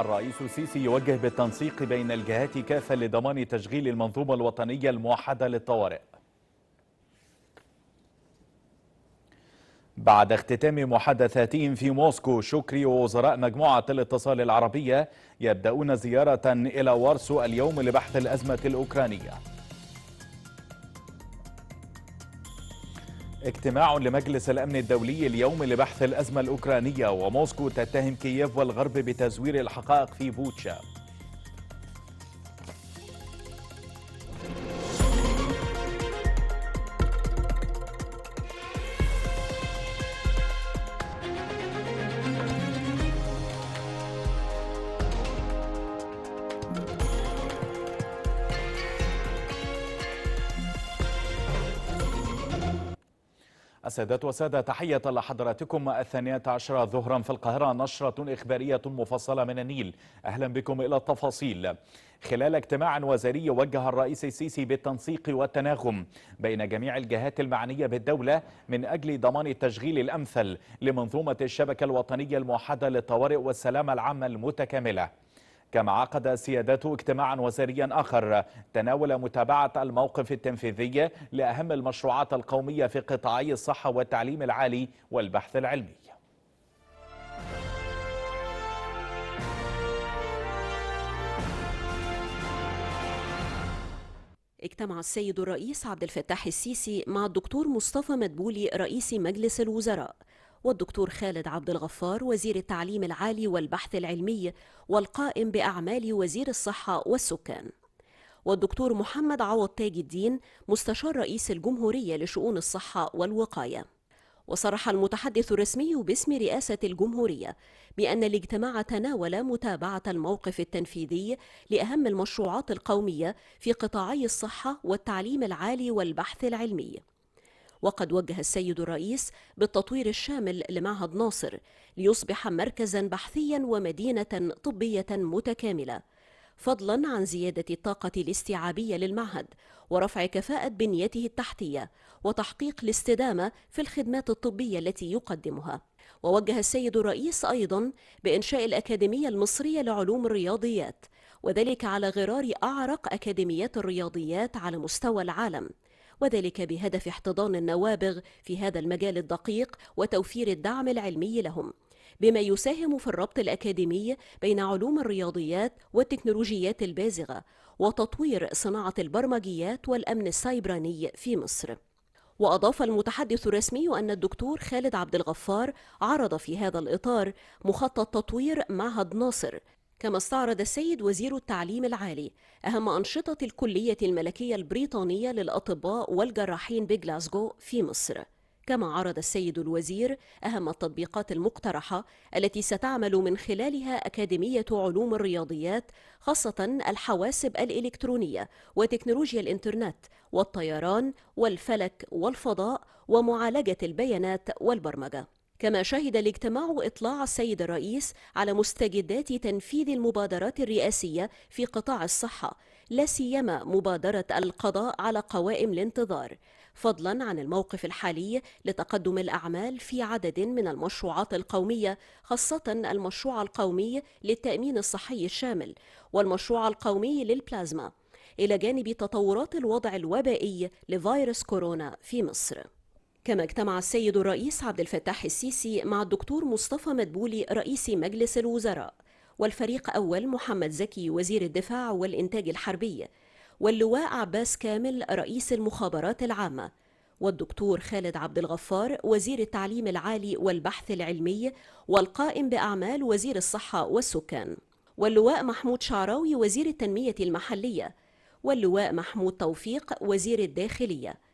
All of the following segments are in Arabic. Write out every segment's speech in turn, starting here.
الرئيس السيسي يوجه بالتنسيق بين الجهات كافة لضمان تشغيل المنظومة الوطنية الموحدة للطوارئ بعد اختتام محادثاتهم في موسكو شكري ووزراء مجموعة الاتصال العربية يبدأون زيارة إلى وارسو اليوم لبحث الأزمة الأوكرانية اجتماع لمجلس الأمن الدولي اليوم لبحث الأزمة الأوكرانية وموسكو تتهم كييف والغرب بتزوير الحقائق في بوتشا السادات وسادة تحية لحضراتكم الثانية عشرة ظهرا في القاهرة نشرة إخبارية مفصلة من النيل أهلا بكم إلى التفاصيل خلال اجتماع وزاري وجه الرئيس السيسي بالتنسيق والتناغم بين جميع الجهات المعنية بالدولة من أجل ضمان التشغيل الأمثل لمنظومة الشبكة الوطنية الموحدة للطوارئ والسلامة العامة المتكاملة كما عقد سيادته اجتماعا وزاريا آخر تناول متابعة الموقف التنفيذي لأهم المشروعات القومية في قطاعي الصحة والتعليم العالي والبحث العلمي اجتمع السيد الرئيس عبد الفتاح السيسي مع الدكتور مصطفى مدبولي رئيس مجلس الوزراء والدكتور خالد عبد الغفار وزير التعليم العالي والبحث العلمي والقائم بأعمال وزير الصحة والسكان والدكتور محمد عوض تاج الدين مستشار رئيس الجمهورية لشؤون الصحة والوقاية وصرح المتحدث الرسمي باسم رئاسة الجمهورية بأن الاجتماع تناول متابعة الموقف التنفيذي لأهم المشروعات القومية في قطاعي الصحة والتعليم العالي والبحث العلمي وقد وجه السيد الرئيس بالتطوير الشامل لمعهد ناصر ليصبح مركزا بحثيا ومدينة طبية متكاملة فضلا عن زيادة الطاقة الاستيعابية للمعهد ورفع كفاءة بنيته التحتية وتحقيق الاستدامة في الخدمات الطبية التي يقدمها ووجه السيد الرئيس أيضا بإنشاء الأكاديمية المصرية لعلوم الرياضيات وذلك على غرار أعرق أكاديميات الرياضيات على مستوى العالم وذلك بهدف احتضان النوابغ في هذا المجال الدقيق وتوفير الدعم العلمي لهم بما يساهم في الربط الأكاديمي بين علوم الرياضيات والتكنولوجيات البازغة وتطوير صناعة البرمجيات والأمن السيبراني في مصر وأضاف المتحدث الرسمي أن الدكتور خالد عبد الغفار عرض في هذا الإطار مخطط تطوير معهد ناصر كما استعرض السيد وزير التعليم العالي أهم أنشطة الكلية الملكية البريطانية للأطباء والجراحين بجلاسجو في مصر كما عرض السيد الوزير أهم التطبيقات المقترحة التي ستعمل من خلالها أكاديمية علوم الرياضيات خاصة الحواسب الإلكترونية وتكنولوجيا الإنترنت والطيران والفلك والفضاء ومعالجة البيانات والبرمجة كما شهد الاجتماع إطلاع السيد الرئيس على مستجدات تنفيذ المبادرات الرئاسية في قطاع الصحة لا سيما مبادرة القضاء على قوائم الانتظار فضلا عن الموقف الحالي لتقدم الأعمال في عدد من المشروعات القومية خاصة المشروع القومي للتأمين الصحي الشامل والمشروع القومي للبلازما إلى جانب تطورات الوضع الوبائي لفيروس كورونا في مصر كما اجتمع السيد الرئيس عبد الفتاح السيسي مع الدكتور مصطفى مدبولي رئيس مجلس الوزراء والفريق أول محمد زكي وزير الدفاع والإنتاج الحربي واللواء عباس كامل رئيس المخابرات العامة والدكتور خالد عبد الغفار وزير التعليم العالي والبحث العلمي والقائم بأعمال وزير الصحة والسكان واللواء محمود شعراوي وزير التنمية المحلية واللواء محمود توفيق وزير الداخلية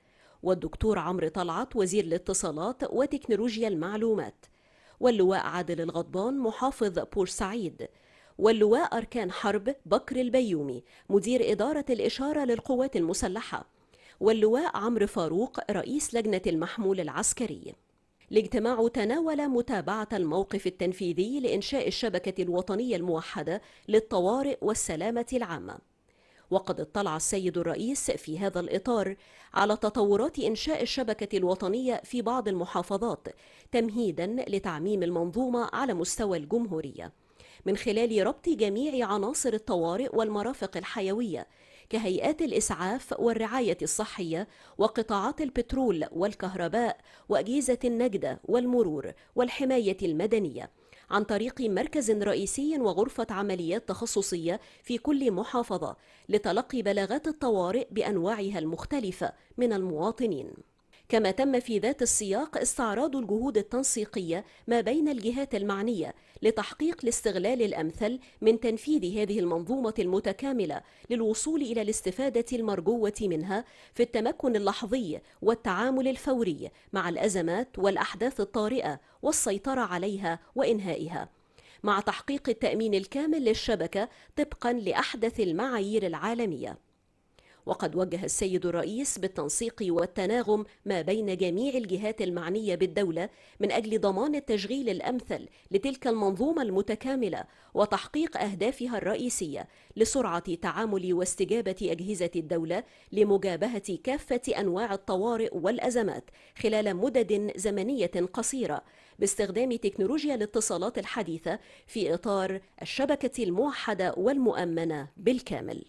والدكتور عمرو طلعت وزير الاتصالات وتكنولوجيا المعلومات واللواء عادل الغضبان محافظ بورسعيد واللواء أركان حرب بكر البيومي مدير إدارة الإشارة للقوات المسلحة واللواء عمرو فاروق رئيس لجنة المحمول العسكري الاجتماع تناول متابعة الموقف التنفيذي لإنشاء الشبكة الوطنية الموحدة للطوارئ والسلامة العامة وقد اطلع السيد الرئيس في هذا الإطار على تطورات إنشاء الشبكة الوطنية في بعض المحافظات تمهيدا لتعميم المنظومة على مستوى الجمهورية من خلال ربط جميع عناصر الطوارئ والمرافق الحيوية كهيئات الإسعاف والرعاية الصحية وقطاعات البترول والكهرباء وأجهزة النجدة والمرور والحماية المدنية عن طريق مركز رئيسي وغرفة عمليات تخصصية في كل محافظة لتلقي بلاغات الطوارئ بأنواعها المختلفة من المواطنين كما تم في ذات السياق استعراض الجهود التنسيقية ما بين الجهات المعنية لتحقيق الاستغلال الأمثل من تنفيذ هذه المنظومة المتكاملة للوصول إلى الاستفادة المرجوة منها في التمكن اللحظي والتعامل الفوري مع الأزمات والأحداث الطارئة والسيطرة عليها وإنهائها مع تحقيق التأمين الكامل للشبكة طبقا لأحدث المعايير العالمية وقد وجه السيد الرئيس بالتنسيق والتناغم ما بين جميع الجهات المعنية بالدولة من أجل ضمان التشغيل الأمثل لتلك المنظومة المتكاملة وتحقيق أهدافها الرئيسية لسرعة تعامل واستجابة أجهزة الدولة لمجابهة كافة أنواع الطوارئ والأزمات خلال مدد زمنية قصيرة باستخدام تكنولوجيا الاتصالات الحديثة في إطار الشبكة الموحدة والمؤمنة بالكامل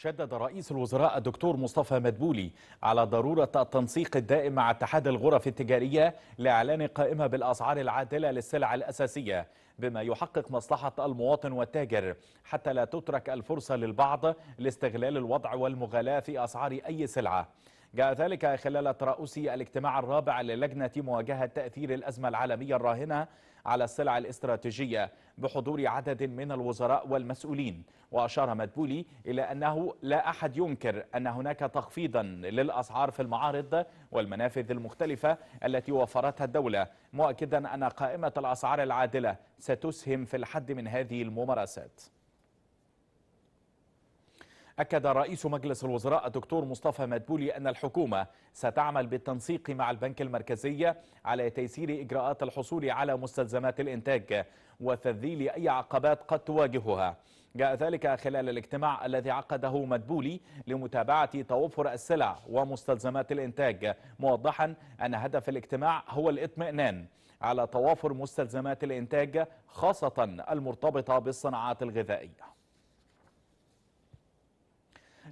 شدد رئيس الوزراء الدكتور مصطفى مدبولي على ضرورة التنسيق الدائم مع اتحاد الغرف التجارية لإعلان قائمة بالأسعار العادلة للسلع الأساسية بما يحقق مصلحة المواطن والتاجر حتى لا تترك الفرصة للبعض لاستغلال الوضع والمغالاة في أسعار أي سلعة جاء ذلك خلال ترأس الاجتماع الرابع للجنة مواجهة تأثير الأزمة العالمية الراهنة على السلع الاستراتيجية بحضور عدد من الوزراء والمسؤولين وأشار مدبولي إلى أنه لا أحد ينكر أن هناك تخفيضا للأسعار في المعارض والمنافذ المختلفة التي وفرتها الدولة مؤكدا أن قائمة الأسعار العادلة ستسهم في الحد من هذه الممارسات أكد رئيس مجلس الوزراء الدكتور مصطفى مدبولي أن الحكومة ستعمل بالتنسيق مع البنك المركزي على تيسير إجراءات الحصول على مستلزمات الإنتاج وتذليل أي عقبات قد تواجهها جاء ذلك خلال الاجتماع الذي عقده مدبولي لمتابعة توفر السلع ومستلزمات الإنتاج موضحا أن هدف الاجتماع هو الإطمئنان على توافر مستلزمات الإنتاج خاصة المرتبطة بالصناعات الغذائية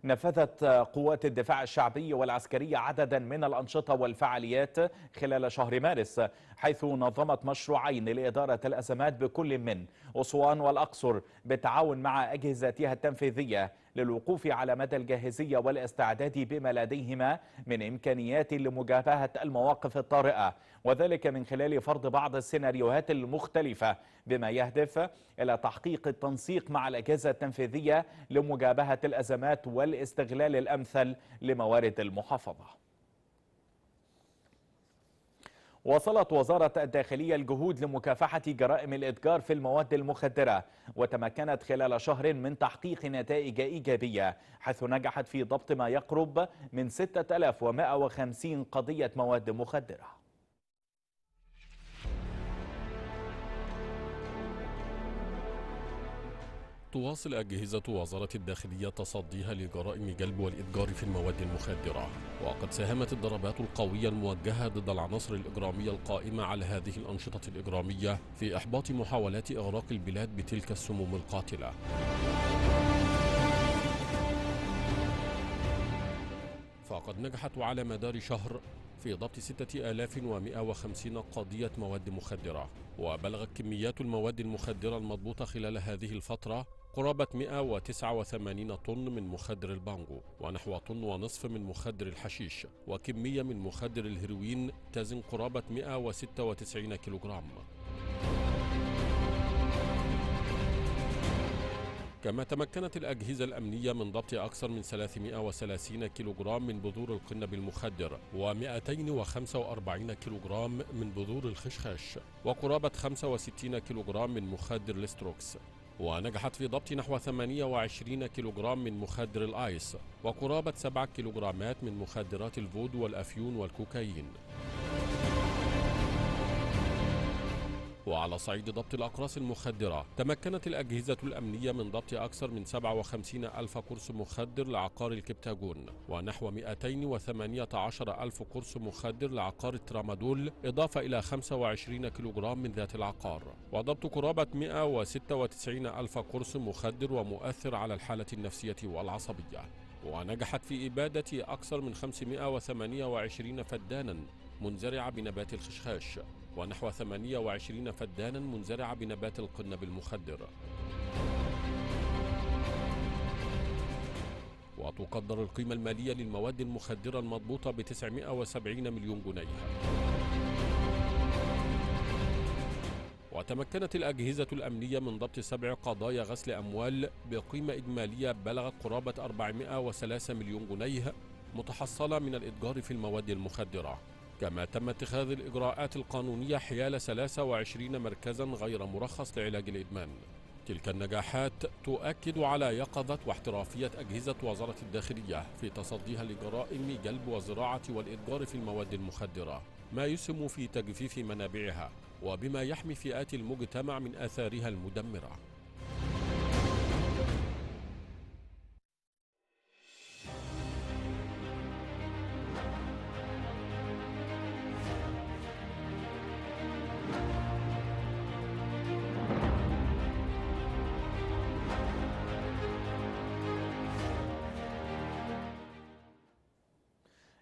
نفذت قوات الدفاع الشعبي والعسكرية عددا من الأنشطة والفعاليات خلال شهر مارس حيث نظمت مشروعين لإدارة الأزمات بكل من أسوان والأقصر بالتعاون مع أجهزتها التنفيذية للوقوف على مدى الجاهزية والاستعداد بما لديهما من إمكانيات لمجابهة المواقف الطارئة وذلك من خلال فرض بعض السيناريوهات المختلفة بما يهدف إلى تحقيق التنسيق مع الأجهزة التنفيذية لمجابهة الأزمات والاستغلال الأمثل لموارد المحافظة واصلت وزارة الداخلية الجهود لمكافحة جرائم الإتجار في المواد المخدرة وتمكنت خلال شهر من تحقيق نتائج إيجابية حيث نجحت في ضبط ما يقرب من 6150 قضية مواد مخدرة تواصل أجهزة وزارة الداخلية تصديها لجرائم جلب والإتجار في المواد المخدرة وقد ساهمت الضربات القوية الموجهة ضد العناصر الإجرامية القائمة على هذه الأنشطة الإجرامية في إحباط محاولات إغراق البلاد بتلك السموم القاتلة فقد نجحت على مدار شهر في ضبط 6150 قضية مواد مخدرة وبلغت كميات المواد المخدرة المضبوطة خلال هذه الفترة قرابة 189 طن من مخدر البانجو ونحو طن ونصف من مخدر الحشيش وكمية من مخدر الهيروين تزن قرابة 196 كيلوغرام كما تمكنت الأجهزة الأمنية من ضبط أكثر من 330 كيلوغرام من بذور القنب المخدر و245 كيلوغرام من بذور الخشخاش وقرابة 65 كيلوغرام من مخدر الاستروكس ونجحت في ضبط نحو 28 كيلوغرام من مخدر الآيس وقرابة 7 كيلوغرامات من مخدرات الفود والأفيون والكوكايين وعلى صعيد ضبط الأقراص المخدرة تمكنت الأجهزة الأمنية من ضبط أكثر من 57 ألف قرص مخدر لعقار الكبتاجون ونحو 218 ألف قرص مخدر لعقار الترامادول إضافة إلى 25 كيلوغرام من ذات العقار وضبط قرابة 196 ألف قرص مخدر ومؤثر على الحالة النفسية والعصبية ونجحت في إبادة أكثر من 528 فدانا منزرعة بنبات الخشخاش ونحو 28 فدانا منزرعة بنبات القنب المخدر وتقدر القيمة المالية للمواد المخدرة المضبوطة ب 970 مليون جنيه وتمكنت الأجهزة الأمنية من ضبط سبع قضايا غسل أموال بقيمة إجمالية بلغت قرابة 403 مليون جنيه متحصلة من الإتجار في المواد المخدرة كما تم اتخاذ الإجراءات القانونية حيال 23 مركزا غير مرخص لعلاج الإدمان تلك النجاحات تؤكد على يقظة واحترافية أجهزة وزارة الداخلية في تصديها لجرائم جلب وزراعة والإتجار في المواد المخدرة ما يسهم في تجفيف منابعها وبما يحمي فئات المجتمع من آثارها المدمرة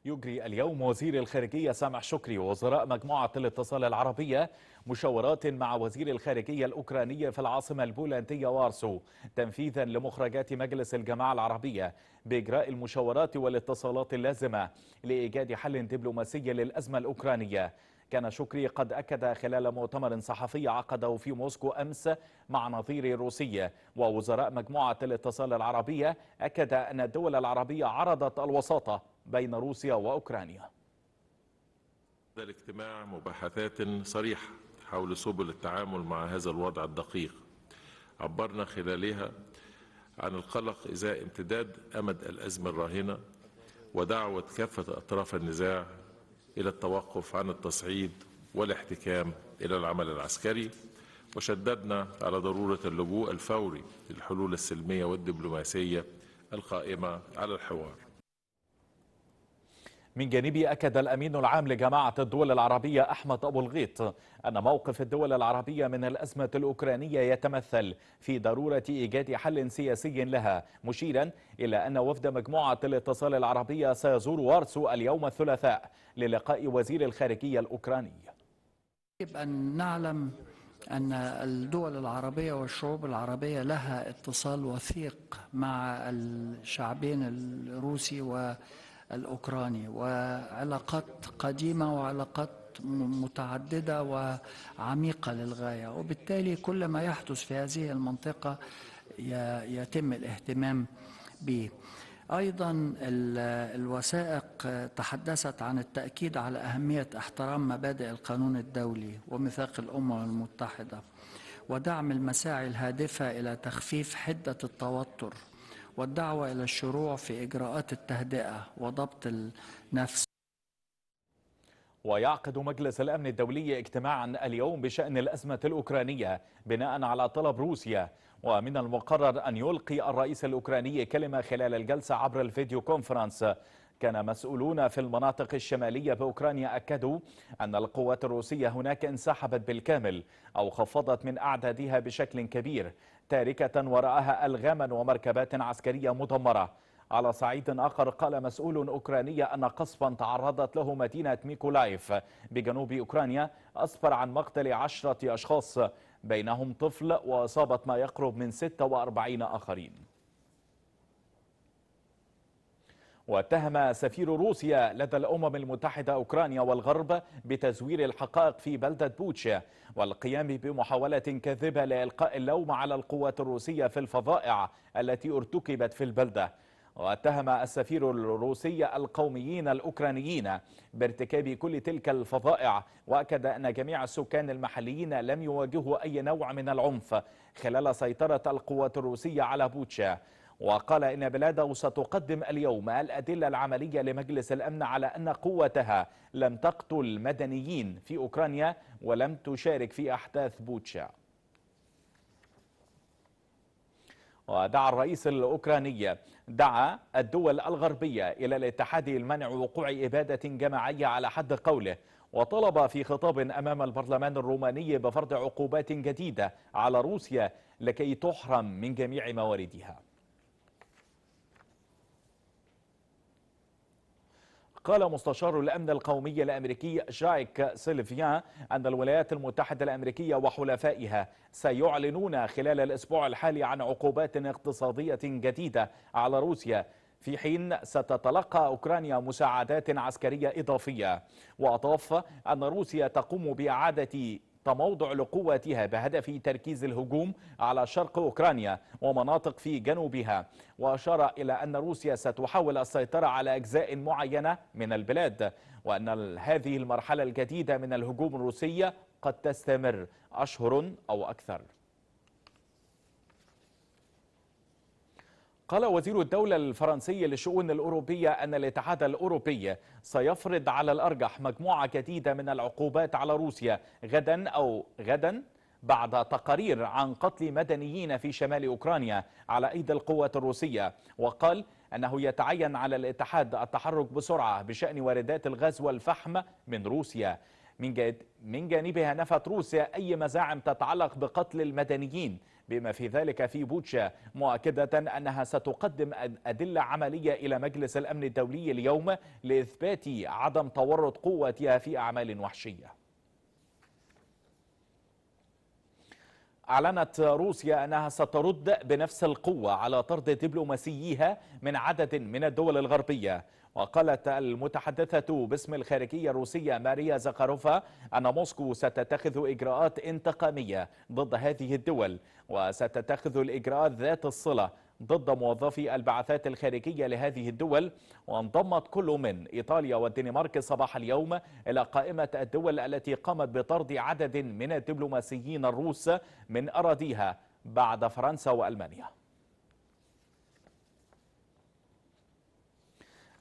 يجري اليوم وزير الخارجية سامح شكري ووزراء مجموعة الاتصال العربية مشاورات مع وزير الخارجية الأوكرانية في العاصمة البولندية وارسو تنفيذا لمخرجات مجلس الجماعة العربية بإجراء المشاورات والاتصالات اللازمة لإيجاد حل دبلوماسي للأزمة الأوكرانية كان شكري قد أكد خلال مؤتمر صحفي عقده في موسكو أمس مع نظير روسي ووزراء مجموعة الاتصال العربية أكد أن الدول العربية عرضت الوساطة بين روسيا وأوكرانيا هذا الاجتماع مباحثات صريحة حول سبل التعامل مع هذا الوضع الدقيق عبرنا خلالها عن القلق إزاء امتداد أمد الأزمة الراهنة ودعوة كافة أطراف النزاع إلى التوقف عن التصعيد والاحتكام إلى العمل العسكري وشددنا على ضرورة اللجوء الفوري للحلول السلمية والدبلوماسية القائمة على الحوار من جانبه أكد الأمين العام لجماعة الدول العربية أحمد أبو الغيط أن موقف الدول العربية من الأزمة الأوكرانية يتمثل في ضرورة إيجاد حل سياسي لها مشيرا إلى أن وفد مجموعة الاتصال العربية سيزور وارسو اليوم الثلاثاء للقاء وزير الخارجية الأوكراني يجب أن نعلم أن الدول العربية والشعوب العربية لها اتصال وثيق مع الشعبين الروسي و الأوكراني وعلاقات قديمة وعلاقات متعددة وعميقة للغاية وبالتالي كل ما يحدث في هذه المنطقة يتم الاهتمام به أيضا الوثائق تحدثت عن التأكيد على أهمية احترام مبادئ القانون الدولي وميثاق الأمم المتحدة ودعم المساعي الهادفة إلى تخفيف حدة التوتر والدعوة إلى الشروع في إجراءات التهدئة وضبط النفس ويعقد مجلس الأمن الدولي اجتماعا اليوم بشأن الأزمة الأوكرانية بناء على طلب روسيا ومن المقرر أن يلقي الرئيس الأوكراني كلمة خلال الجلسة عبر الفيديو كونفرنس كان مسؤولون في المناطق الشمالية بأوكرانيا أكدوا أن القوات الروسية هناك انسحبت بالكامل أو خفضت من أعدادها بشكل كبير تاركة وراءها ألغاما ومركبات عسكرية مدمرة على صعيد آخر قال مسؤول أوكراني أن قصفا تعرضت له مدينة ميكولايف بجنوب أوكرانيا أسفر عن مقتل عشرة أشخاص بينهم طفل وأصابت ما يقرب من 46 آخرين واتهم سفير روسيا لدى الأمم المتحدة أوكرانيا والغرب بتزوير الحقائق في بلدة بوتشا والقيام بمحاولة كاذبة لإلقاء اللوم على القوات الروسية في الفظائع التي ارتكبت في البلدة واتهم السفير الروسي القوميين الأوكرانيين بارتكاب كل تلك الفظائع وأكد أن جميع السكان المحليين لم يواجهوا أي نوع من العنف خلال سيطرة القوات الروسية على بوتشا وقال إن بلاده ستقدم اليوم الأدلة العملية لمجلس الأمن على أن قوتها لم تقتل مدنيين في أوكرانيا ولم تشارك في أحداث بوتشا ودعا الرئيس الأوكراني دعا الدول الغربية إلى الاتحاد لمنع وقوع إبادة جماعية على حد قوله وطلب في خطاب أمام البرلمان الروماني بفرض عقوبات جديدة على روسيا لكي تحرم من جميع مواردها قال مستشار الأمن القومي الأمريكي جايك سيلفيان أن الولايات المتحدة الأمريكية وحلفائها سيعلنون خلال الأسبوع الحالي عن عقوبات اقتصادية جديدة على روسيا في حين ستتلقى أوكرانيا مساعدات عسكرية إضافية وأضاف أن روسيا تقوم بإعادة تموضع لقواتها بهدف تركيز الهجوم على شرق أوكرانيا ومناطق في جنوبها وأشار إلى أن روسيا ستحاول السيطرة على أجزاء معينة من البلاد وأن هذه المرحلة الجديدة من الهجوم الروسي قد تستمر أشهر أو أكثر قال وزير الدولة الفرنسي للشؤون الأوروبية أن الاتحاد الأوروبي سيفرض على الأرجح مجموعة جديدة من العقوبات على روسيا غدا أو غدا بعد تقارير عن قتل مدنيين في شمال أوكرانيا على أيدي القوات الروسية وقال أنه يتعين على الاتحاد التحرك بسرعة بشأن واردات الغاز والفحم من روسيا من جانبها نفت روسيا أي مزاعم تتعلق بقتل المدنيين بما في ذلك في بوتشا مؤكدة أنها ستقدم أدلة عملية إلى مجلس الأمن الدولي اليوم لإثبات عدم تورط قوتها في أعمال وحشية أعلنت روسيا أنها سترد بنفس القوة على طرد دبلوماسييها من عدد من الدول الغربية وقالت المتحدثة باسم الخارجية الروسية ماريا زاخاروفا أن موسكو ستتخذ إجراءات انتقامية ضد هذه الدول وستتخذ الإجراءات ذات الصلة ضد موظفي البعثات الخارجية لهذه الدول وانضمت كل من إيطاليا والدنمارك صباح اليوم إلى قائمة الدول التي قامت بطرد عدد من الدبلوماسيين الروس من أراضيها بعد فرنسا وألمانيا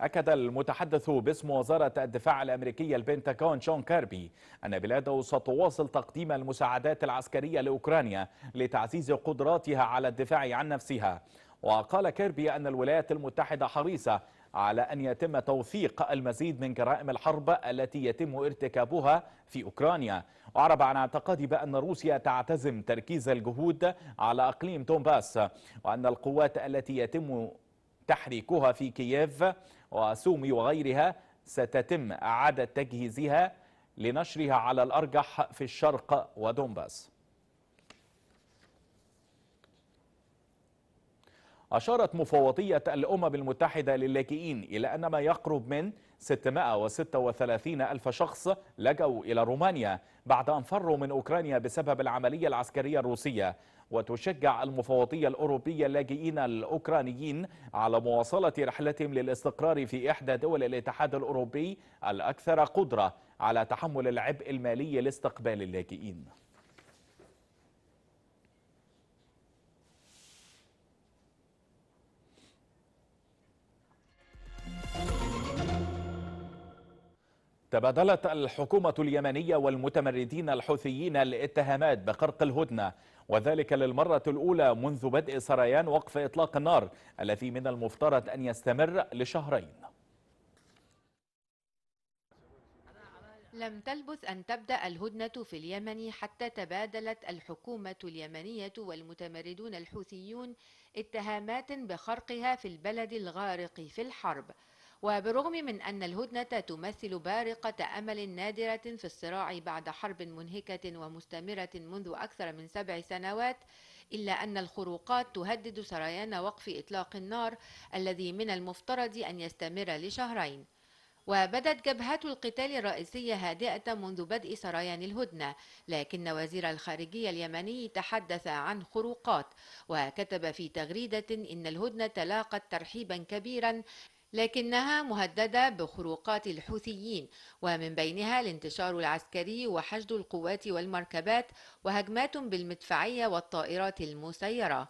أكد المتحدث باسم وزارة الدفاع الأمريكية البنتاغون شون كيربي أن بلاده ستواصل تقديم المساعدات العسكرية لأوكرانيا لتعزيز قدراتها على الدفاع عن نفسها وقال كيربي أن الولايات المتحدة حريصة على أن يتم توثيق المزيد من جرائم الحرب التي يتم ارتكابها في أوكرانيا وعرب عن اعتقاد بأن روسيا تعتزم تركيز الجهود على أقليم تومباس وأن القوات التي يتم تحريكها في كييف وسومي وغيرها ستتم إعادة تجهيزها لنشرها على الأرجح في الشرق ودونباس أشارت مفوضية الأمم المتحدة للاجئين إلى أن ما يقرب من 636 ألف شخص لجوا إلى رومانيا بعد أن فروا من أوكرانيا بسبب العملية العسكرية الروسية وتشجع المفوضية الأوروبية اللاجئين الأوكرانيين على مواصلة رحلتهم للاستقرار في إحدى دول الاتحاد الأوروبي الأكثر قدرة على تحمل العبء المالي لاستقبال اللاجئين تبادلت الحكومة اليمنية والمتمردين الحوثيين الاتهامات بخرق الهدنة وذلك للمرة الأولى منذ بدء سريان وقف إطلاق النار الذي من المفترض أن يستمر لشهرين لم تلبث أن تبدأ الهدنة في اليمن حتى تبادلت الحكومة اليمنية والمتمردون الحوثيون اتهامات بخرقها في البلد الغارق في الحرب وبالرغم من أن الهدنة تمثل بارقة أمل نادرة في الصراع بعد حرب منهكة ومستمرة منذ أكثر من سبع سنوات إلا أن الخروقات تهدد سريان وقف إطلاق النار الذي من المفترض أن يستمر لشهرين وبدت جبهات القتال الرئيسية هادئة منذ بدء سريان الهدنة لكن وزير الخارجية اليمني تحدث عن خروقات وكتب في تغريدة إن الهدنة تلاقت ترحيبا كبيرا لكنها مهددة بخروقات الحوثيين ومن بينها الانتشار العسكري وحشد القوات والمركبات وهجمات بالمدفعية والطائرات المسيرة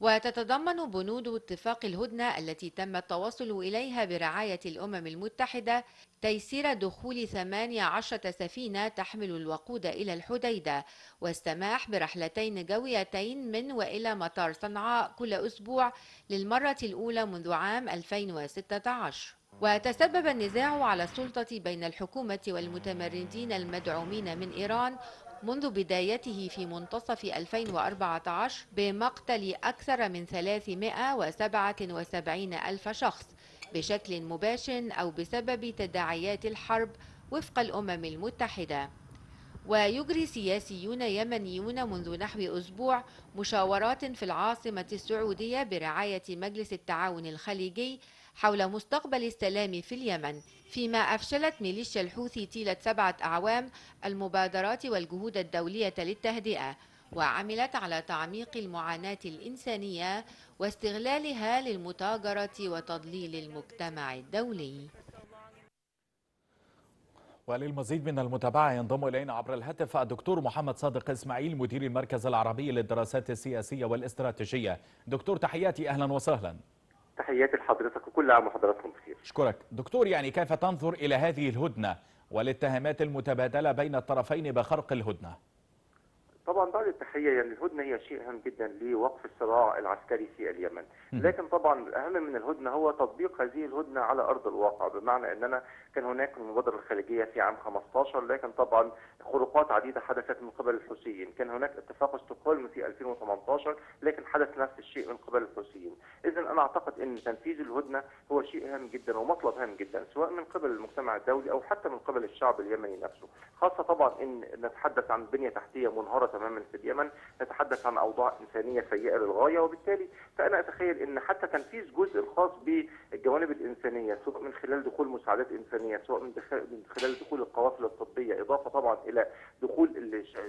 وتتضمن بنود اتفاق الهدنة التي تم التوصل إليها برعاية الأمم المتحدة تيسير دخول 18 سفينة تحمل الوقود إلى الحديدة والسماح برحلتين جويتين من وإلى مطار صنعاء كل أسبوع للمرة الأولى منذ عام 2016 وتسبب النزاع على السلطة بين الحكومة والمتمردين المدعومين من إيران منذ بدايته في منتصف 2014 بمقتل أكثر من 377 ألف شخص بشكل مباشر أو بسبب تداعيات الحرب وفق الأمم المتحدة ويجري سياسيون يمنيون منذ نحو أسبوع مشاورات في العاصمة السعودية برعاية مجلس التعاون الخليجي حول مستقبل السلام في اليمن فيما أفشلت ميليشيا الحوثي طيلة سبعة أعوام المبادرات والجهود الدولية للتهدئة وعملت على تعميق المعاناة الإنسانية واستغلالها للمتاجرة وتضليل المجتمع الدولي وللمزيد من المتابعة ينضم إلينا عبر الهاتف الدكتور محمد صادق إسماعيل مدير المركز العربي للدراسات السياسية والاستراتيجية دكتور تحياتي أهلا وسهلا تحياتي لحضرتك وكل عام وحضراتكم بخير اشكرك دكتور يعني كيف تنظر إلى هذه الهدنة والاتهامات المتبادلة بين الطرفين بخرق الهدنة طبعا بعد التحية يعني الهدنة هي شيء هام جدا لوقف الصراع العسكري في اليمن لكن طبعا الأهم من الهدنة هو تطبيق هذه الهدنة على أرض الواقع بمعنى أننا كان هناك المبادرة الخليجية في عام 15 لكن طبعا خروقات عديدة حدثت من قبل الحوثيين كان هناك اتفاق استوكهولم في 2018 لكن حدث نفس الشيء من قبل الحوثيين إذا أنا أعتقد أن تنفيذ الهدنة هو شيء هام جدا ومطلب هام جدا سواء من قبل المجتمع الدولي أو حتى من قبل الشعب اليمني نفسه خاصة طبعا أن نتحدث عن بنية تحتية منهارة تماما في اليمن نتحدث عن اوضاع انسانيه سيئه للغايه وبالتالي فانا اتخيل ان حتى تنفيذ جزء الخاص بالجوانب الانسانيه سواء من خلال دخول مساعدات انسانيه سواء من, من خلال دخول القوافل الطبيه اضافه طبعا الى دخول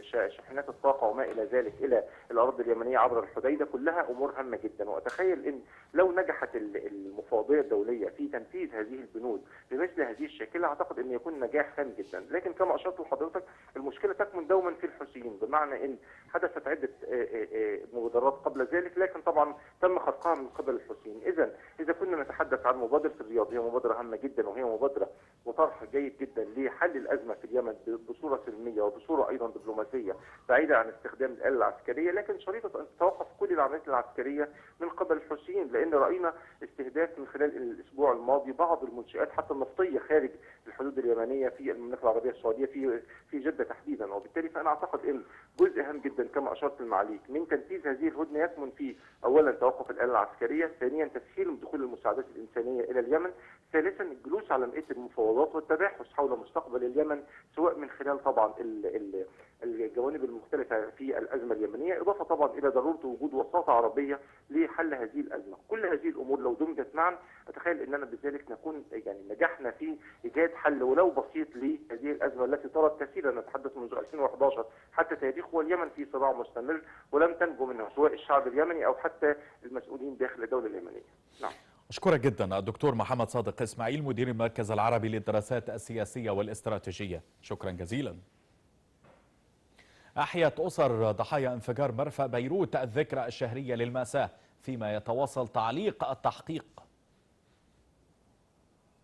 شاحنات الطاقه وما الى ذلك الى الاراضي اليمنيه عبر الحديده كلها امور هامه جدا واتخيل ان لو نجحت المفاوضيه الدوليه في تنفيذ هذه البنود بمثل هذه الشاكله اعتقد ان يكون نجاح هام جدا لكن كما اشرت لحضرتك المشكله تكمن دوما في الحوثيين بمعنى بمعنى ان حدثت عده آه، آه، آه، مبادرات قبل ذلك لكن طبعا تم خرقها من قبل الحوثيين، اذا اذا كنا نتحدث عن مبادره الرياض هي مبادره هامه جدا وهي مبادره وطرح جيد جدا لحل الازمه في اليمن بصوره سلميه وبصوره ايضا دبلوماسيه بعيده عن استخدام الاله العسكريه لكن شريطه ان تتوقف كل العمليات العسكريه من قبل الحوثيين لان راينا استهداف من خلال الاسبوع الماضي بعض المنشات حتى النفطيه خارج الحدود اليمنيه في المملكه العربيه السعوديه في في جده تحديدا وبالتالي فانا اعتقد ان جزء هام جدا كما اشرت المعاليك من تنفيذ هذه الهدنه يكمن في اولا توقف الاله العسكريه، ثانيا تسهيل دخول المساعدات الانسانيه الى اليمن، ثالثا الجلوس على مئه المفاوضات والتباحث حول مستقبل اليمن سواء من خلال طبعا الجوانب المختلفه في الازمه اليمنيه، اضافه طبعا الى ضروره وجود وساطه عربيه لحل هذه الازمه، كل هذه الامور لو دمجت معا اتخيل اننا بذلك نكون يعني نجحنا في ايجاد حل ولو بسيط لهذه الازمه التي طرت كثيرا نتحدث منذ 2011 حتى تاريخ واليمن في صراع مستمر ولم تنجو منه سواء الشعب اليمني او حتى المسؤولين داخل الدوله اليمنيه. نعم. أشكرك جدا الدكتور محمد صادق إسماعيل مدير المركز العربي للدراسات السياسية والاستراتيجية شكرا جزيلا أحيت أسر ضحايا انفجار مرفأ بيروت الذكرى الشهرية للمأساة فيما يتواصل تعليق التحقيق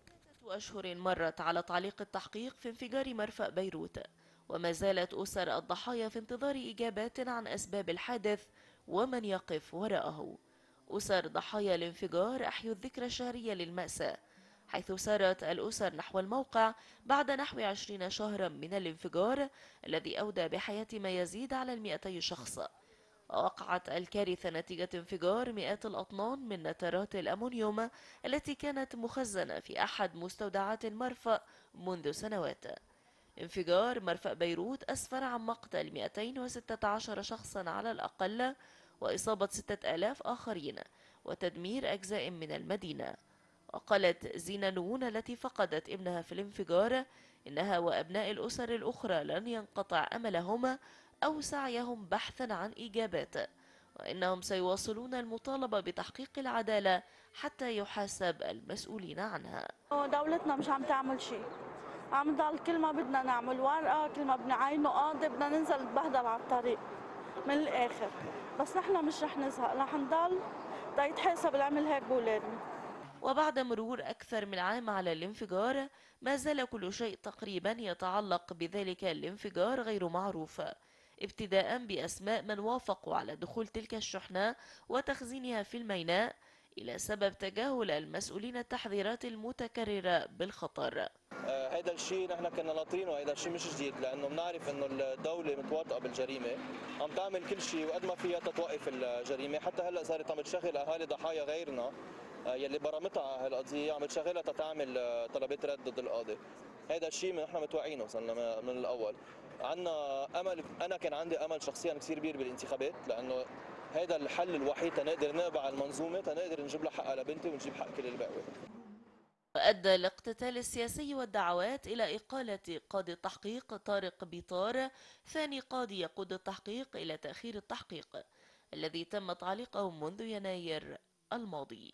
ثلاثة أشهر مرت على تعليق التحقيق في انفجار مرفأ بيروت وما زالت أسر الضحايا في انتظار إجابات عن أسباب الحادث ومن يقف وراءه أسر ضحايا الانفجار أحيوا الذكرى الشهرية للمأساة حيث سارت الأسر نحو الموقع بعد نحو عشرين شهرا من الانفجار الذي أودى بحياة ما يزيد على المئتي شخص وقعت الكارثة نتيجة انفجار مئات الأطنان من نترات الأمونيوم التي كانت مخزنة في أحد مستودعات المرفأ منذ سنوات انفجار مرفأ بيروت أسفر عن مقتل 216 شخصا على الأقل وإصابة 6000 آخرين وتدمير أجزاء من المدينة وقالت زينة نون التي فقدت ابنها في الانفجار إنها وأبناء الأسر الأخرى لن ينقطع أملهم أو سعيهم بحثا عن إجابات وإنهم سيواصلون المطالبة بتحقيق العدالة حتى يحاسب المسؤولين عنها دولتنا مش عم تعمل شيء عم نضل كل ما بدنا نعمل ورقه كل ما بدنا قاضي بدنا ننزل نتبهدل على الطريق من الاخر بس نحن مش رح نزهق رح نضل تيتحاسب العمل هيك بولادنا وبعد مرور أكثر من عام على الانفجار ما زال كل شيء تقريبا يتعلق بذلك الانفجار غير معروف ابتداء بأسماء من وافقوا على دخول تلك الشحنة وتخزينها في الميناء إلى سبب تجاهل المسؤولين التحذيرات المتكررة بالخطر هذا آه، الشيء نحن كنا ناطرينه هذا الشيء مش جديد لانه بنعرف انه الدوله متواطئه بالجريمه عم تعمل كل شيء وقد ما فيها تتوقف الجريمه حتى هلا صارت عم تشغل اهالي ضحايا غيرنا آه، يلي برمتها هالقضيه عم تشغلها تتعمل آه، طلبات رد ضد القاضي هذا الشيء نحن متوقعينه صرنا من الاول عندنا امل انا كان عندي امل شخصيا كثير كبير بالانتخابات لانه هيدا الحل الوحيد تنقدر نابع المنظومه تنقدر نجيب لها حقها لبنتي ونجيب حق كل الباقي وأدى الاقتتال السياسي والدعوات إلى إقالة قاضي التحقيق طارق بيطار ثاني قاضي يقود التحقيق إلى تأخير التحقيق الذي تم تعليقه منذ يناير الماضي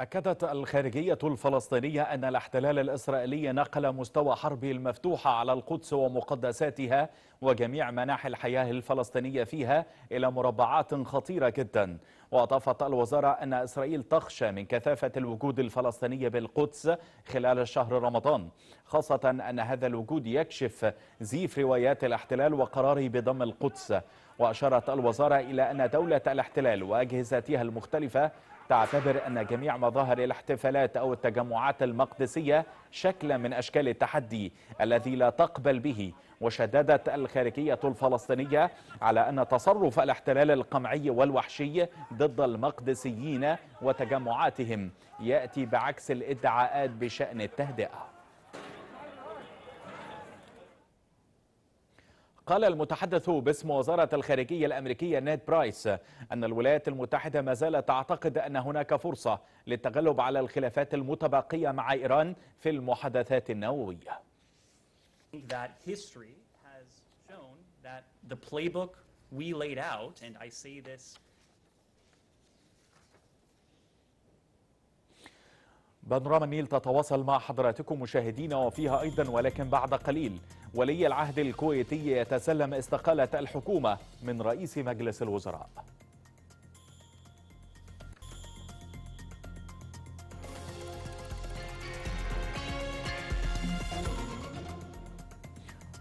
أكدت الخارجية الفلسطينية أن الاحتلال الإسرائيلي نقل مستوى حربه المفتوحة على القدس ومقدساتها وجميع مناحي الحياة الفلسطينية فيها إلى مربعات خطيرة جدا وأضافت الوزارة أن إسرائيل تخشى من كثافة الوجود الفلسطيني بالقدس خلال شهر رمضان خاصة أن هذا الوجود يكشف زيف روايات الاحتلال وقراره بضم القدس وأشارت الوزارة إلى أن دولة الاحتلال وأجهزتها المختلفة تعتبر أن جميع مظاهر الاحتفالات أو التجمعات المقدسية شكلا من أشكال التحدي الذي لا تقبل به وشددت الخارجية الفلسطينية على أن تصرف الاحتلال القمعي والوحشي ضد المقدسيين وتجمعاتهم يأتي بعكس الادعاءات بشأن التهدئة قال المتحدث باسم وزارة الخارجية الأمريكية نيد برايس أن الولايات المتحدة ما زالت تعتقد أن هناك فرصة للتغلب على الخلافات المتبقية مع إيران في المحادثات النووية بانوراما النيل تتواصل مع حضراتكم مشاهدينا وفيها أيضا ولكن بعد قليل ولي العهد الكويتي يتسلم استقالة الحكومة من رئيس مجلس الوزراء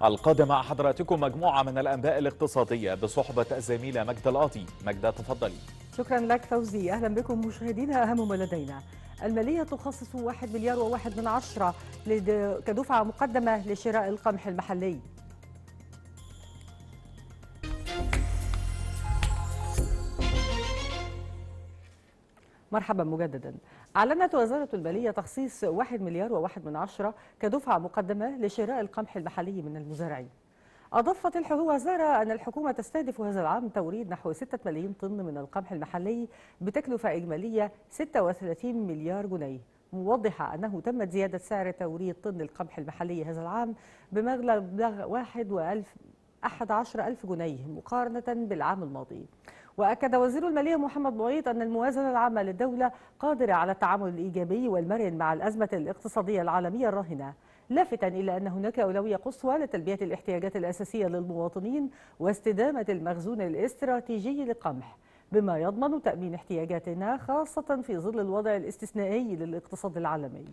القادم مع حضراتكم مجموعة من الأنباء الاقتصادية بصحبة الزميلة مجد القاضي، مجد تفضلي شكرا لك فوزي أهلا بكم مشاهدينا أهم ما لدينا المالية تخصص 1 مليار وواحد من عشرة كدفعة مقدمة لشراء القمح المحلي مرحبا مجددا أعلنت وزارة المالية تخصيص 1 مليار وواحد من عشرة كدفعة مقدمة لشراء القمح المحلي من المزارعين أضافت الوزارة أن الحكومة تستهدف هذا العام توريد نحو 6 ملايين طن من القمح المحلي بتكلفة إجمالية 36 مليار جنيه موضحة أنه تمت زيادة سعر توريد طن القمح المحلي هذا العام بمبلغ 11000 جنيه مقارنة بالعام الماضي وأكد وزير المالية محمد معيط أن الموازنة العامة للدولة قادرة على التعامل الإيجابي والمرن مع الأزمة الاقتصادية العالمية الراهنة لافتا إلى أن هناك أولوية قصوى لتلبية الاحتياجات الأساسية للمواطنين واستدامة المخزون الاستراتيجي للقمح بما يضمن تأمين احتياجاتنا خاصة في ظل الوضع الاستثنائي للاقتصاد العالمي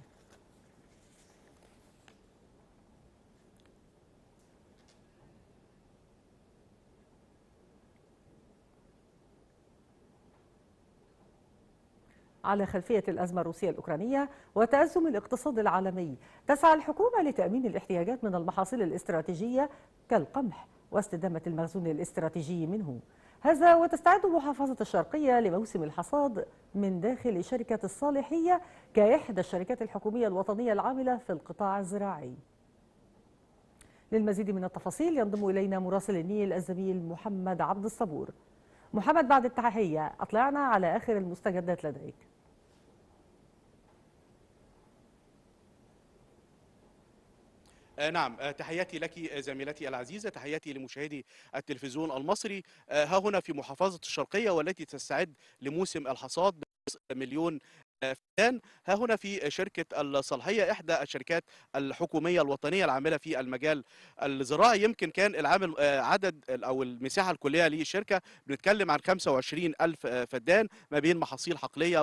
على خلفية الأزمة الروسية الأوكرانية وتأزم الاقتصاد العالمي تسعى الحكومة لتأمين الاحتياجات من المحاصيل الاستراتيجية كالقمح واستدامة المخزون الاستراتيجي منه هذا وتستعد محافظة الشرقية لموسم الحصاد من داخل شركة الصالحية كإحدى الشركات الحكومية الوطنية العاملة في القطاع الزراعي للمزيد من التفاصيل ينضم إلينا مراسل النيل الزميل محمد عبد الصبور محمد بعد التحية أطلعنا على آخر المستجدات لديك آه، نعم آه، تحياتي لك آه، زميلتي العزيزة تحياتي لمشاهدي التلفزيون المصري ها هنا في محافظة الشرقية والتي تستعد لموسم الحصاد مليون كان ها هنا في شركة الصالحية إحدى الشركات الحكومية الوطنية العاملة في المجال الزراعي يمكن كان العامل آه، عدد أو المساحة الكلية للشركة بنتكلم عن 25 ألف آه، فدان ما بين محاصيل حقلية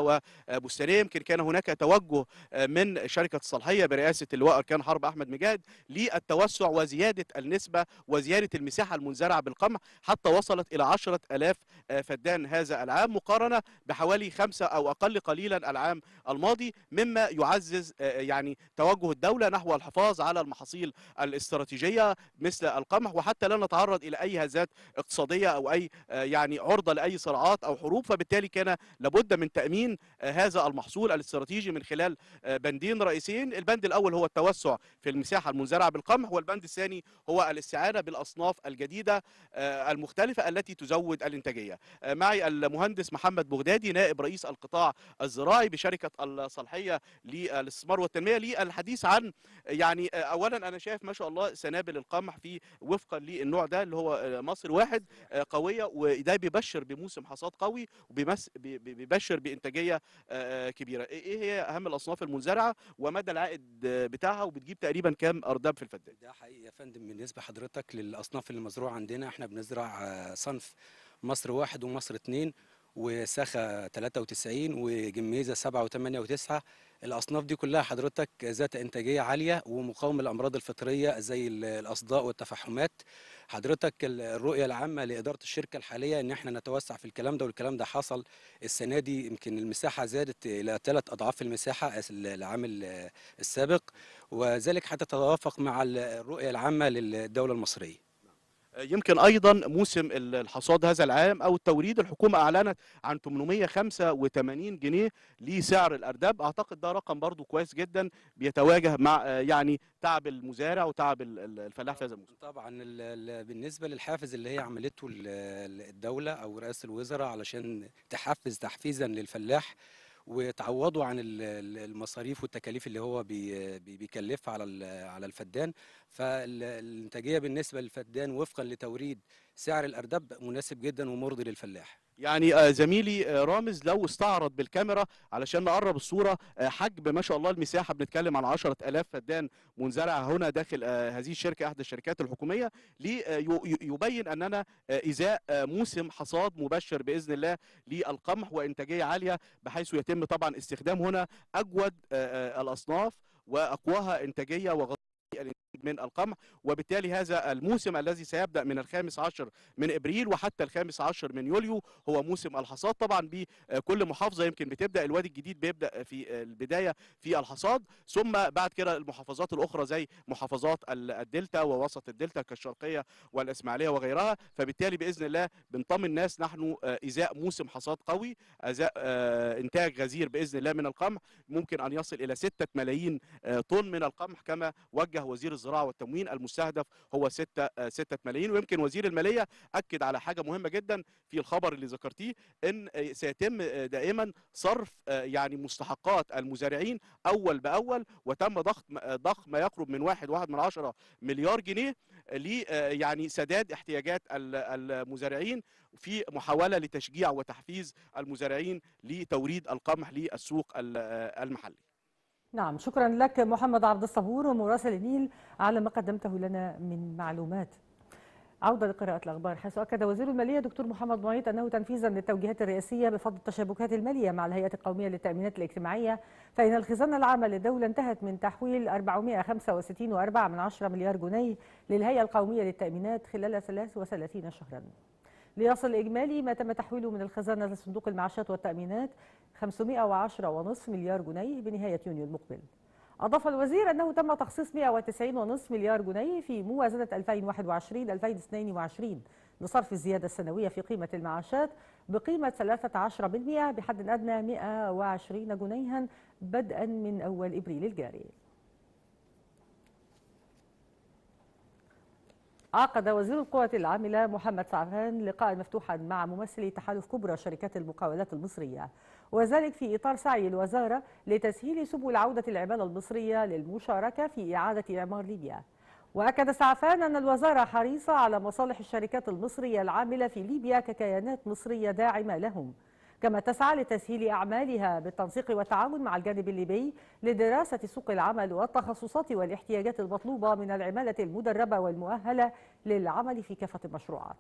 وبستانية آه، يمكن كان هناك توجه من شركة الصالحية برئاسة اللواء أركان حرب أحمد مجاهد للتوسع وزيادة النسبة وزيادة المساحة المنزرعة بالقمح حتى وصلت إلى 10 ألاف فدان هذا العام مقارنة بحوالي خمسة أو أقل قليلا العام العام الماضي مما يعزز آه، آه، يعني توجه الدولة نحو الحفاظ على المحاصيل الاستراتيجية مثل القمح وحتى لا نتعرض إلى أي هزات اقتصادية أو أي آه، يعني عرضة لأي صراعات أو حروب فبالتالي كان لابد من تأمين هذا المحصول الاستراتيجي من خلال بندين رئيسيين البند الأول هو التوسع في المساحة المزرعة بالقمح والبند الثاني هو الاستعانة بالأصناف الجديدة المختلفة التي تزود الإنتاجية معي المهندس محمد بغدادي نائب رئيس القطاع الزراعي شركه الصالحيه للاستثمار والتنميه للحديث عن يعني اولا انا شايف ما شاء الله سنابل القمح في وفقا للنوع ده اللي هو آه، مصر واحد آه، قويه وده بيبشر بموسم حصاد قوي وبيبشر بانتاجيه آه، كبيره إيه،, ايه هي اهم الاصناف المنزرعه ومدى العائد بتاعها وبتجيب تقريبا كام ارداب في الفدان ده حقيقي يا فندم بالنسبه حضرتك للاصناف المزروعة عندنا احنا بنزرع صنف مصر واحد ومصر اثنين وسخة 93 وجميزة 7 و8 و9 الأصناف دي كلها حضرتك ذات إنتاجية عالية ومقاومة للأمراض الفطرية زي الأصداء والتفحمات حضرتك الرؤية العامة لإدارة الشركة الحالية إن إحنا نتوسع في الكلام ده والكلام ده حصل السنة دي يمكن المساحة زادت إلى ثلاث أضعاف المساحة العام السابق وذلك حتى تتوافق مع الرؤية العامة للدولة المصرية يمكن ايضا موسم الحصاد هذا العام او التوريد الحكومه اعلنت عن 885 جنيه لسعر الارداب اعتقد ده رقم برضو كويس جدا بيتواجه مع يعني تعب المزارع وتعب الفلاح في هذا الموسم طبعا بالنسبه للحافز اللي هي عملته الدوله او رئاسه الوزراء علشان تحفز تحفيزا للفلاح وتعوضوا عن المصاريف والتكاليف اللي هو بيكلفها على على الفدان فالانتاجيه بالنسبه للفدان وفقا لتوريد سعر الاردب مناسب جدا ومرضي للفلاح يعني آه، زميلي آه، رامز لو استعرض بالكاميرا علشان نقرب الصوره آه، حجب ما شاء الله المساحه بنتكلم عن 10000 فدان منزرعة هنا داخل هذه الشركه احدى الشركات الحكوميه ليبين اننا ازاء موسم حصاد مبشر باذن الله للقمح وانتاجيه عاليه بحيث يتم طبعا استخدام هنا اجود الاصناف واقواها انتاجيه الإنتاجية من القمح وبالتالي هذا الموسم الذي سيبدا من الخامس عشر من ابريل وحتى الخامس عشر من يوليو هو موسم الحصاد طبعا بكل آه، محافظه يمكن بتبدا الوادي الجديد بيبدا في آه، البدايه في الحصاد ثم بعد كده المحافظات الاخرى زي محافظات الدلتا ووسط الدلتا كالشرقيه والاسماعيليه وغيرها فبالتالي باذن الله بنطمن الناس نحن آه، ازاء موسم حصاد قوي ازاء انتاج غزير باذن الله من القمح ممكن ان يصل الى 6 ملايين طن من القمح كما وجه وزير الزراعه الزراعه والتموين المستهدف هو 6 6 آه، ملايين ويمكن وزير الماليه اكد على حاجه مهمه جدا في الخبر اللي ذكرتيه ان آه، سيتم آه، دائما صرف يعني مستحقات المزارعين اول باول وتم ضخ ضخ ما يقرب من واحد واحد من عشرة مليار جنيه ل يعني سداد احتياجات المزارعين في محاوله لتشجيع وتحفيز المزارعين لتوريد القمح للسوق المحلي نعم شكرا لك محمد عبد الصبور ومراسل النيل على ما قدمته لنا من معلومات عودة لقراءة الأخبار حيث أكد وزير المالية دكتور محمد معيط أنه تنفيذا للتوجيهات الرئاسية بفضل التشابكات المالية مع الهيئة القومية للتأمينات الاجتماعية فإن الخزانة العامة للدولة انتهت من تحويل 465.4 مليار جنيه للهيئة القومية للتأمينات خلال 33 شهرا ليصل إجمالي ما تم تحويله من الخزانة لصندوق المعاشات والتأمينات 510.5 مليار جنيه بنهاية يونيو المقبل أضاف الوزير أنه تم تخصيص 190.5 مليار جنيه في موازنة 2021-2022 لصرف الزيادة السنوية في قيمة المعاشات بقيمة 13% بحد أدنى 120 جنيها بدءا من أول إبريل الجاري عقد وزير القوى العاملة محمد سعفان لقاء مفتوحا مع ممثلي تحالف كبرى شركات المقاولات المصرية وذلك في إطار سعي الوزارة لتسهيل سبل عودة العمالة المصرية للمشاركة في إعادة إعمار ليبيا وأكد سعفان أن الوزارة حريصة على مصالح الشركات المصرية العاملة في ليبيا ككيانات مصرية داعمة لهم كما تسعى لتسهيل أعمالها بالتنسيق والتعاون مع الجانب الليبي لدراسة سوق العمل والتخصصات والاحتياجات المطلوبة من العمالة المدربة والمؤهلة للعمل في كافة المشروعات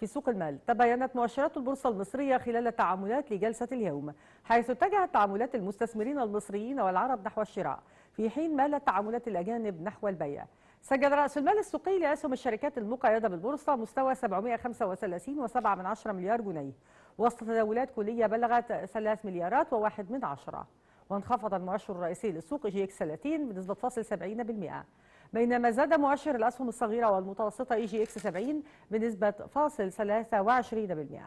في سوق المال تباينت مؤشرات البورصة المصرية خلال تعاملات لجلسة اليوم حيث اتجهت تعاملات المستثمرين المصريين والعرب نحو الشراء في حين مالت تعاملات الأجانب نحو البيع سجل رأس المال السوقي لأسهم الشركات المقيدة بالبورصة مستوى 735.7 مليار جنيه وسط تداولات كلية بلغت 3 مليارات وواحد من عشرة وانخفض المؤشر الرئيسي للسوق جي اكس 30 بنسبة فاصل 70% بينما زاد مؤشر الأسهم الصغيرة والمتوسطة إي جي إكس 70 بنسبة فاصل 23%.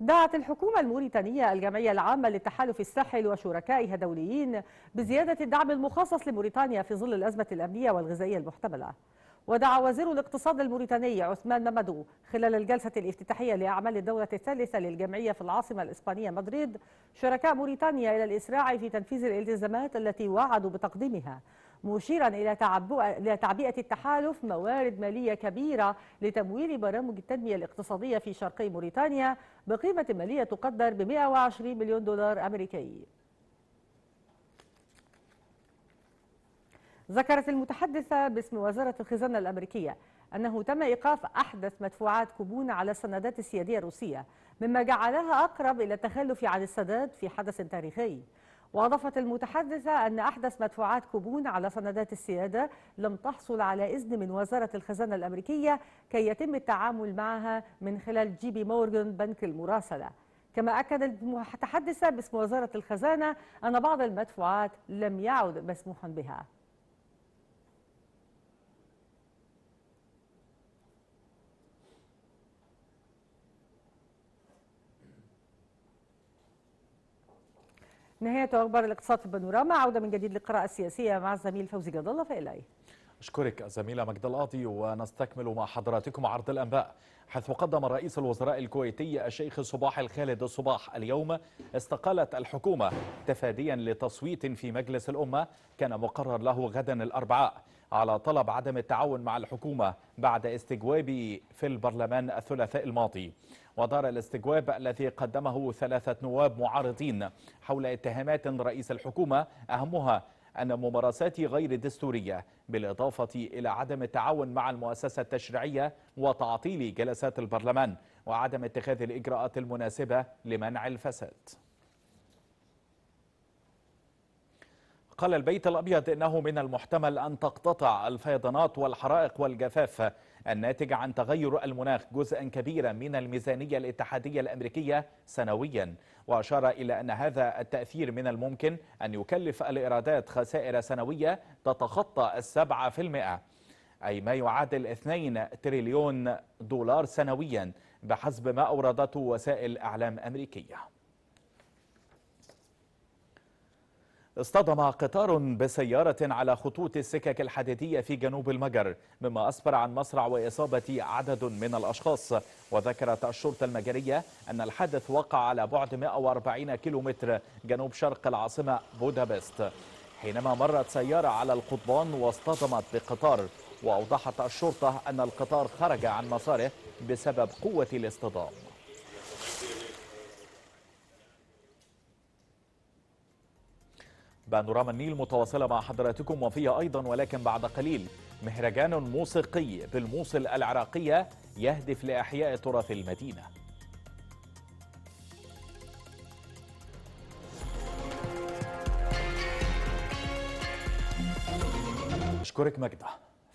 دعت الحكومة الموريتانية الجمعية العامة للتحالف الساحل وشركائها الدوليين بزيادة الدعم المخصص لموريتانيا في ظل الأزمة الأمنية والغذائية المحتملة ودعا وزير الاقتصاد الموريتاني عثمان مامادو خلال الجلسة الافتتاحية لأعمال الدورة الثالثة للجمعية في العاصمة الإسبانية مدريد شركاء موريتانيا إلى الإسراع في تنفيذ الالتزامات التي وعدوا بتقديمها مشيرا إلى تعبئة التحالف موارد مالية كبيرة لتمويل برامج التنمية الاقتصادية في شرقي موريتانيا بقيمة مالية تقدر ب 120 مليون دولار أمريكي ذكرت المتحدثة باسم وزارة الخزانة الأمريكية أنه تم إيقاف أحدث مدفوعات كوبون على السندات السيادية الروسية مما جعلها أقرب إلى التخلف عن السداد في حدث تاريخي وأضافت المتحدثة أن أحدث مدفوعات كوبون على سندات السيادة لم تحصل على إذن من وزارة الخزانة الأمريكية كي يتم التعامل معها من خلال جي بي مورغان بنك المراسلة كما أكد المتحدثة باسم وزارة الخزانة أن بعض المدفوعات لم يعد مسموحا بها نهاية أخبار الاقتصاد في بانوراما عودة من جديد للقراءة السياسية مع الزميل فوزي جد الله فإليه أشكرك الزميلة مجد القاضي ونستكمل مع حضراتكم عرض الأنباء حيث قدم رئيس الوزراء الكويتي الشيخ صباح الخالد الصباح اليوم استقالت الحكومة تفاديا لتصويت في مجلس الأمة كان مقرر له غدا الأربعاء على طلب عدم التعاون مع الحكومة بعد استجوابه في البرلمان الثلاثاء الماضي ودار الاستجواب الذي قدمه ثلاثة نواب معارضين حول اتهامات رئيس الحكومة أهمها أن ممارسات غير دستورية بالإضافة إلى عدم التعاون مع المؤسسة التشريعية وتعطيل جلسات البرلمان وعدم اتخاذ الإجراءات المناسبة لمنع الفساد قال البيت الأبيض إنه من المحتمل أن تقتطع الفيضانات والحرائق والجفاف الناتج عن تغير المناخ جزءا كبيرا من الميزانية الاتحادية الأمريكية سنويا وأشار إلى أن هذا التأثير من الممكن أن يكلف الإيرادات خسائر سنوية تتخطى السبعة في المئة أي ما يعادل 2 تريليون دولار سنويا بحسب ما أوردته وسائل أعلام أمريكية اصطدم قطار بسيارة على خطوط السكك الحديدية في جنوب المجر مما أسفر عن مصرع وإصابة عدد من الأشخاص وذكرت الشرطة المجرية أن الحادث وقع على بعد 140 كيلومتر جنوب شرق العاصمة بودابست حينما مرت سيارة على القضبان واصطدمت بقطار وأوضحت الشرطة أن القطار خرج عن مساره بسبب قوة الاصطدام بانوراما النيل متواصلة مع حضراتكم وفيها أيضا ولكن بعد قليل مهرجان موسيقي بالموصل العراقية يهدف لإحياء تراث المدينة أشكرك مجده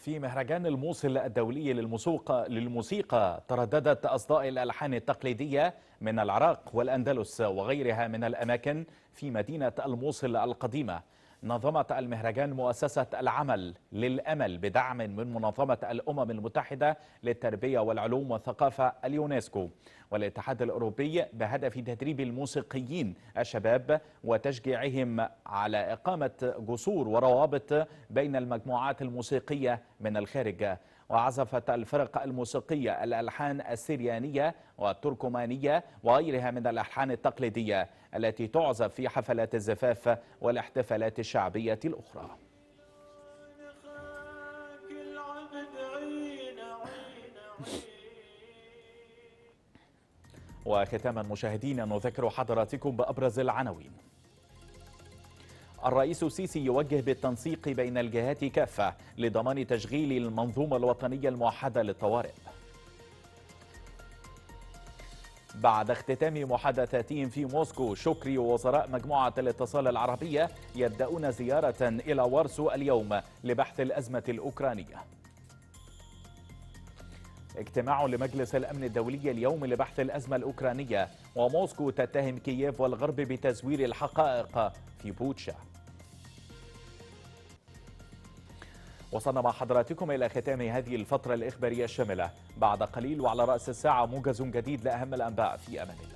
في مهرجان الموصل الدولي للموسيقى للموسيقى ترددت أصداء الألحان التقليدية من العراق والأندلس وغيرها من الأماكن في مدينة الموصل القديمة نظمت المهرجان مؤسسة العمل للأمل بدعم من منظمة الأمم المتحدة للتربية والعلوم والثقافة اليونسكو والاتحاد الأوروبي بهدف تدريب الموسيقيين الشباب وتشجيعهم على إقامة جسور وروابط بين المجموعات الموسيقية من الخارج وعزفت الفرق الموسيقية الألحان السريانية والتركمانية وغيرها من الألحان التقليدية التي تعزف في حفلات الزفاف والاحتفالات الشعبية الأخرى وختاما مشاهدينا نذكر حضراتكم بأبرز العناوين الرئيس السيسي يوجه بالتنسيق بين الجهات كافة لضمان تشغيل المنظومة الوطنية الموحدة للطوارئ بعد اختتام محادثاتهم في موسكو شكري ووزراء مجموعة الاتصال العربية يبدأون زيارة إلى وارسو اليوم لبحث الأزمة الأوكرانية اجتماع لمجلس الأمن الدولي اليوم لبحث الأزمة الأوكرانية وموسكو تتهم كييف والغرب بتزوير الحقائق في بوتشا وصلنا مع حضراتكم إلى ختام هذه الفترة الإخبارية الشاملة بعد قليل وعلى رأس الساعة موجز جديد لأهم الأنباء في أمان الله